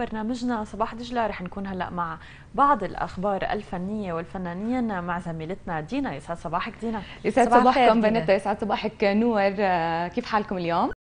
برنامجنا صباح دجلة رح نكون هلأ مع بعض الأخبار الفنية والفنانين مع زميلتنا دينا يسعد صباحك دينا يسعد صباحكم بنات يسعد صباحك نور آه، كيف حالكم اليوم؟